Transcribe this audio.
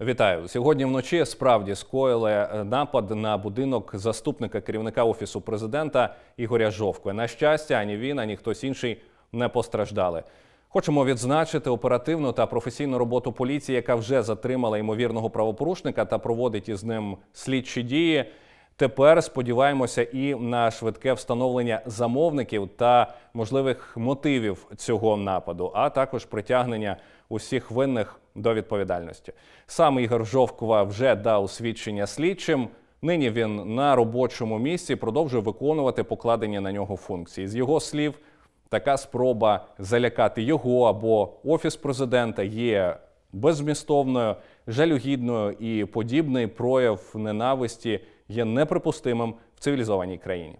Вітаю сьогодні. Вночі справді скоїли е, напад на будинок заступника керівника офісу президента Ігоря Жовкви. На щастя, ані він, ані хтось інший не постраждали. Хочемо відзначити оперативну та професійну роботу поліції, яка вже затримала ймовірного правопорушника та проводить із ним слідчі дії. Тепер сподіваємося і на швидке встановлення замовників та можливих мотивів цього нападу, а також притягнення усіх винних до відповідальності. Сам Ігор Жовкова вже дав свідчення слідчим. Нині він на робочому місці продовжує виконувати покладені на нього функції. З його слів, така спроба залякати його або офіс президента є безмістовною, жалюгідною і подібний прояв ненависті є неприпустимим в цивілізованій країні.